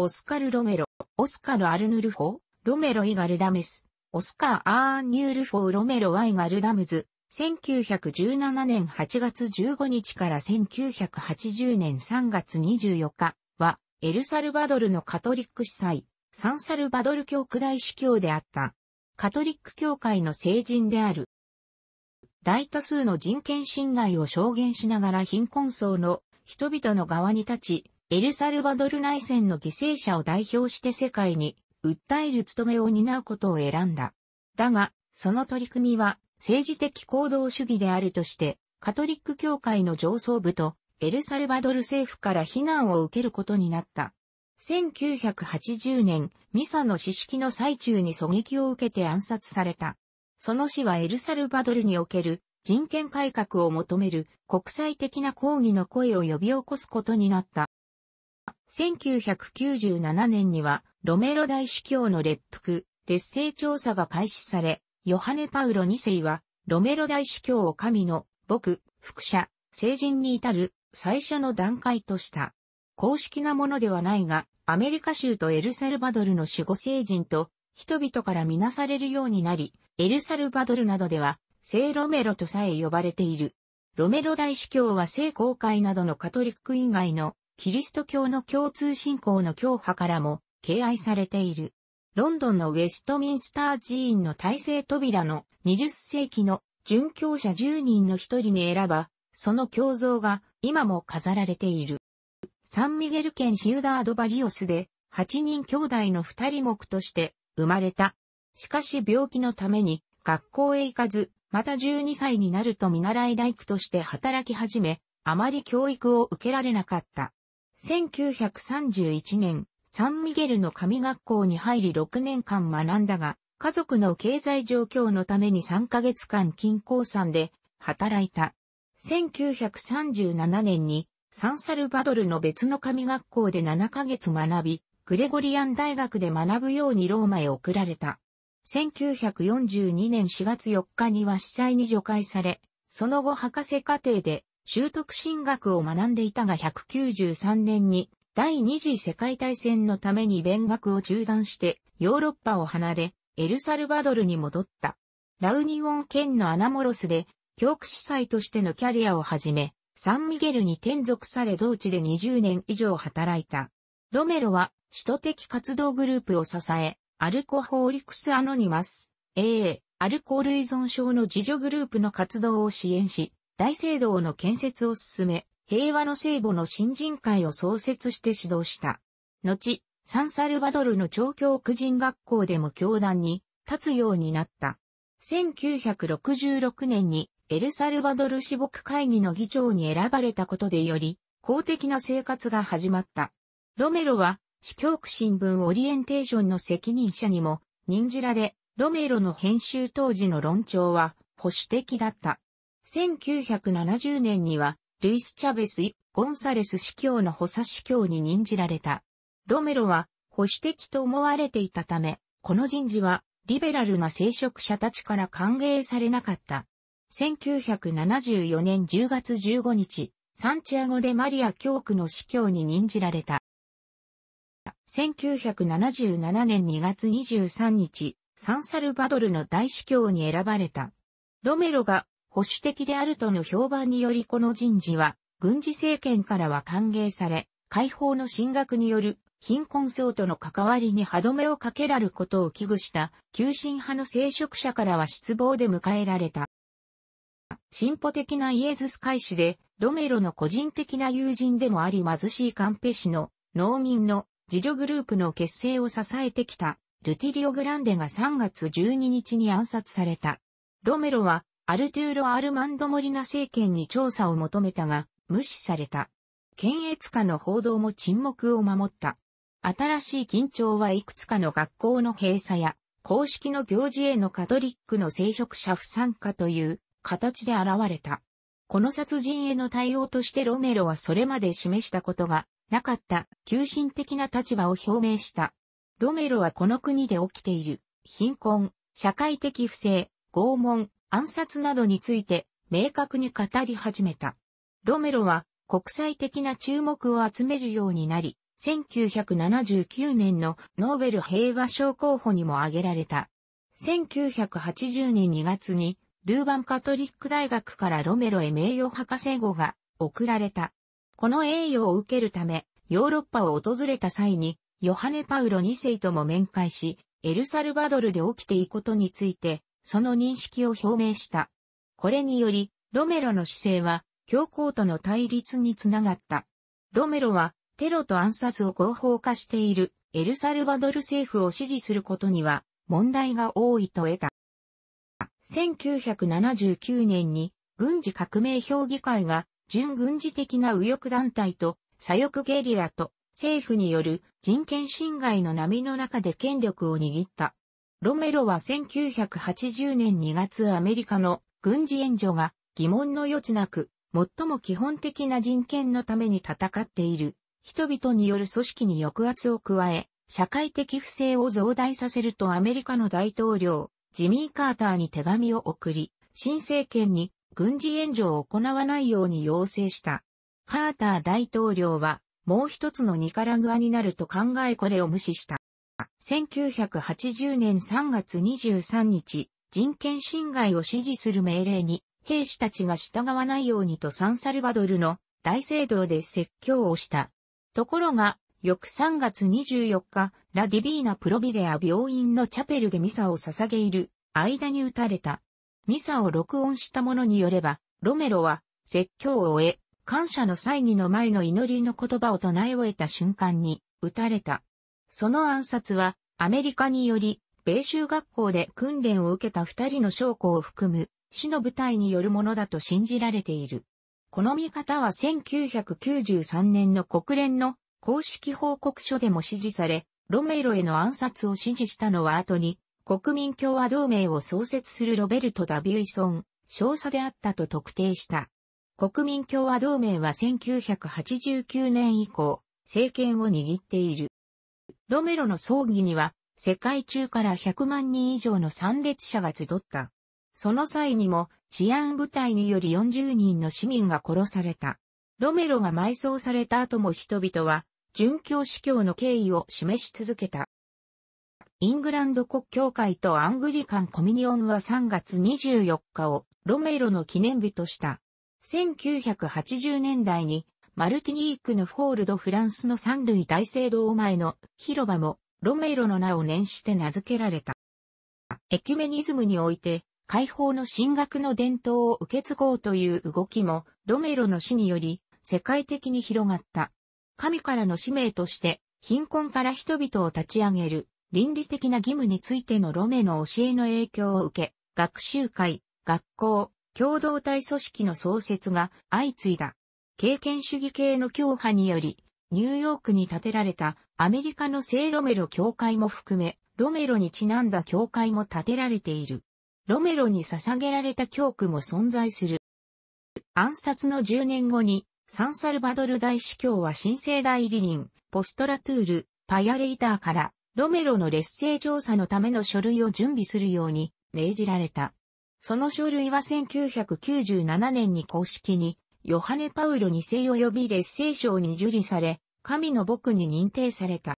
オスカル・ロメロ、オスカル・アルヌルフォ、ロメロ・イガルダメス、オスカー・アーニュールフォー・ロメロ・ワイガルダムズ、1917年8月15日から1980年3月24日は、エルサルバドルのカトリック司祭、サンサルバドル教区大司教であった、カトリック教会の聖人である。大多数の人権侵害を証言しながら貧困層の人々の側に立ち、エルサルバドル内戦の犠牲者を代表して世界に訴える務めを担うことを選んだ。だが、その取り組みは政治的行動主義であるとして、カトリック教会の上層部とエルサルバドル政府から非難を受けることになった。1980年、ミサの死式の最中に狙撃を受けて暗殺された。その死はエルサルバドルにおける人権改革を求める国際的な抗議の声を呼び起こすことになった。1997年には、ロメロ大司教の列腹、劣勢調査が開始され、ヨハネ・パウロ2世は、ロメロ大司教を神の、牧、副者、聖人に至る、最初の段階とした。公式なものではないが、アメリカ州とエルサルバドルの守護聖人と、人々からみなされるようになり、エルサルバドルなどでは、聖ロメロとさえ呼ばれている。ロメロ大司教は聖公会などのカトリック以外のキリスト教の共通信仰の教派からも敬愛されている。ロンドンのウェストミンスター寺院の大聖扉の20世紀の殉教者10人の一人に選ば、その胸像が今も飾られている。サンミゲル県シウダードバリオスで8人兄弟の2人目として生まれた。しかし病気のために学校へ行かず、また12歳になると見習い大工として働き始め、あまり教育を受けられなかった。1931年、サンミゲルの神学校に入り6年間学んだが、家族の経済状況のために3ヶ月間金鉱山で働いた。1937年にサンサルバドルの別の神学校で7ヶ月学び、グレゴリアン大学で学ぶようにローマへ送られた。1942年4月4日には司祭に除外され、その後博士課程で習得進学を学んでいたが193年に第二次世界大戦のために勉学を中断してヨーロッパを離れエルサルバドルに戻った。ラウニオン県のアナモロスで教区司祭としてのキャリアを始め、サンミゲルに転属され同地で20年以上働いた。ロメロは、首都的活動グループを支え、アルコホーリクスアノニマス、AA、アルコール依存症の自助グループの活動を支援し、大聖堂の建設を進め、平和の聖母の新人会を創設して指導した。後、サンサルバドルの長教区人学校でも教団に立つようになった。1966年にエルサルバドル私牧会議の議長に選ばれたことでより公的な生活が始まった。ロメロは、市教区新聞オリエンテーションの責任者にも任じられ、ロメロの編集当時の論調は保守的だった。1970年には、ルイス・チャベス・イ・ゴンサレス司教の補佐司教に任じられた。ロメロは保守的と思われていたため、この人事はリベラルな聖職者たちから歓迎されなかった。1974年10月15日、サンチアゴでマリア教区の司教に任じられた。1977年2月23日、サンサルバドルの大司教に選ばれた。ロメロが保守的であるとの評判によりこの人事は、軍事政権からは歓迎され、解放の進学による貧困層との関わりに歯止めをかけられることを危惧した急進派の聖職者からは失望で迎えられた。進歩的なイエズス会士で、ロメロの個人的な友人でもあり貧しいカンペ氏の農民の自助グループの結成を支えてきたルティリオ・グランデが3月12日に暗殺された。ロメロはアルトゥーロ・アルマンド・モリナ政権に調査を求めたが、無視された。検閲下の報道も沈黙を守った。新しい緊張はいくつかの学校の閉鎖や、公式の行事へのカトリックの聖職者不参加という形で現れた。この殺人への対応としてロメロはそれまで示したことがなかった急進的な立場を表明した。ロメロはこの国で起きている貧困、社会的不正、拷問、暗殺などについて明確に語り始めた。ロメロは国際的な注目を集めるようになり、1979年のノーベル平和賞候補にも挙げられた。1980年2月にルーバンカトリック大学からロメロへ名誉博士号が贈られた。この栄誉を受けるため、ヨーロッパを訪れた際に、ヨハネ・パウロ2世とも面会し、エルサルバドルで起きていくことについて、その認識を表明した。これにより、ロメロの姿勢は、教皇との対立につながった。ロメロは、テロと暗殺を合法化している、エルサルバドル政府を支持することには、問題が多いと得た。1979年に、軍事革命評議会が、準軍事的な右翼団体と、左翼ゲリラと、政府による人権侵害の波の中で権力を握った。ロメロは1980年2月アメリカの軍事援助が疑問の余地なく、最も基本的な人権のために戦っている人々による組織に抑圧を加え、社会的不正を増大させるとアメリカの大統領、ジミー・カーターに手紙を送り、新政権に軍事援助を行わないように要請した。カーター大統領は、もう一つのニカラグアになると考えこれを無視した。1980年3月23日、人権侵害を支持する命令に、兵士たちが従わないようにとサンサルバドルの大聖堂で説教をした。ところが、翌3月24日、ラディビーナ・プロビデア病院のチャペルでミサを捧げいる間に撃たれた。ミサを録音した者によれば、ロメロは説教を終え、感謝の祭儀の前の祈りの言葉を唱え終えた瞬間に撃たれた。その暗殺は、アメリカにより、米州学校で訓練を受けた二人の将校を含む、死の部隊によるものだと信じられている。この見方は1993年の国連の公式報告書でも支持され、ロメロへの暗殺を支持したのは後に、国民共和同盟を創設するロベルト・ダビュイソン、少佐であったと特定した。国民共和同盟は1989年以降、政権を握っている。ロメロの葬儀には、世界中から100万人以上の参列者が集った。その際にも治安部隊により40人の市民が殺された。ロメロが埋葬された後も人々は、殉教司教の敬意を示し続けた。イングランド国教会とアングリカンコミニオンは3月24日をロメロの記念日とした。1980年代にマルティニークのフォールドフランスの三類大聖堂前の広場もロメイロの名を念して名付けられた。エキュメニズムにおいて解放の進学の伝統を受け継ごうという動きもロメロの死により世界的に広がった。神からの使命として貧困から人々を立ち上げる倫理的な義務についてのロメの教えの影響を受け、学習会、学校、共同体組織の創設が相次いだ。経験主義系の教派により、ニューヨークに建てられたアメリカの聖ロメロ教会も含め、ロメロにちなんだ教会も建てられている。ロメロに捧げられた教区も存在する。暗殺の10年後に、サンサルバドル大司教は新生代理人、ポストラトゥール、パヤレイターから、ロメロの劣勢調査のための書類を準備するように命じられた。その書類は1997年に公式にヨハネ・パウロ2世及び劣聖賞に受理され、神の僕に認定された。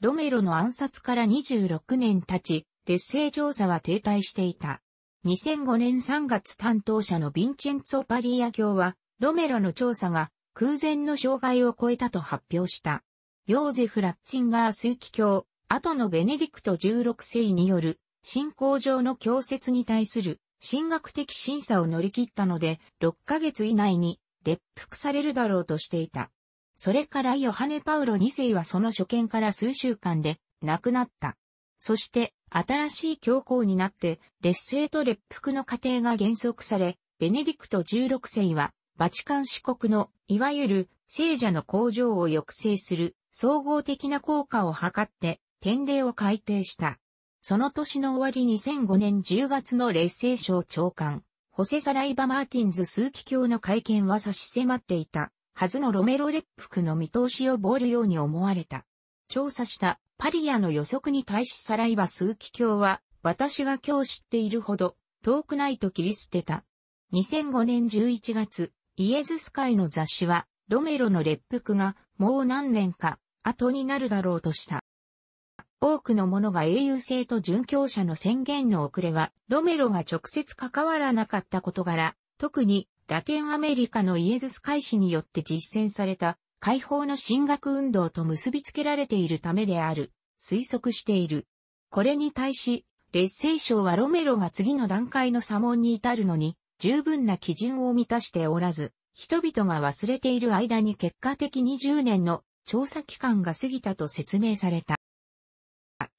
ロメロの暗殺から26年経ち、劣勢調査は停滞していた。2005年3月担当者のヴィンチェンツォ・パリーア教は、ロメロの調査が空前の障害を超えたと発表した。ヨーゼフ・ラッツィンガースイキ教、後のベネディクト16世による、信仰上の教説に対する進学的審査を乗り切ったので、6ヶ月以内に、列服されるだろうとしていた。それからヨハネ・パウロ2世はその所見から数週間で亡くなった。そして新しい教皇になって劣勢と列服の過程が減速され、ベネディクト16世はバチカン四国のいわゆる聖者の工場を抑制する総合的な効果を図って典礼を改定した。その年の終わり2005年10月の劣勢省長官、ホセ・サライバ・マーティンズ数奇教の会見は差し迫っていた、はずのロメロプ服の見通しをボールように思われた。調査したパリアの予測に対しサライバ数奇教は、私が今日知っているほど、遠くないと切り捨てた。2005年11月、イエズス会の雑誌は、ロメロの列服が、もう何年か、後になるだろうとした。多くの者が英雄性と殉教者の宣言の遅れは、ロメロが直接関わらなかった事柄、特にラテンアメリカのイエズス開始によって実践された解放の進学運動と結びつけられているためである、推測している。これに対し、劣勢省はロメロが次の段階の左門に至るのに、十分な基準を満たしておらず、人々が忘れている間に結果的に10年の調査期間が過ぎたと説明された。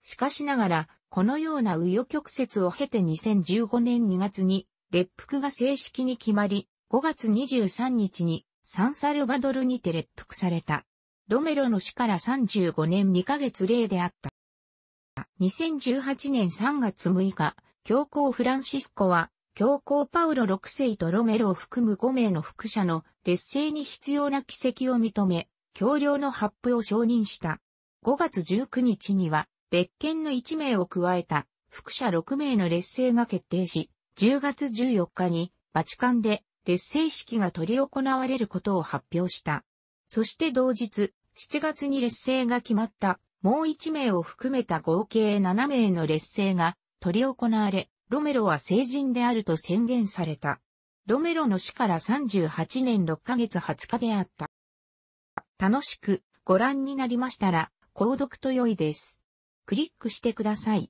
しかしながら、このような右与曲折を経て2015年2月に、列服が正式に決まり、5月23日にサンサルバドルにて列服された。ロメロの死から35年2ヶ月例であった。2018年3月6日、教皇フランシスコは、教皇パウロ6世とロメロを含む5名の副者の劣勢に必要な奇跡を認め、教領の発布を承認した。5月19日には、別件の1名を加えた、副社6名の劣勢が決定し、10月14日に、バチカンで劣勢式が取り行われることを発表した。そして同日、7月に劣勢が決まった、もう1名を含めた合計7名の劣勢が取り行われ、ロメロは成人であると宣言された。ロメロの死から38年6ヶ月20日であった。楽しくご覧になりましたら、購読と良いです。クリックしてください。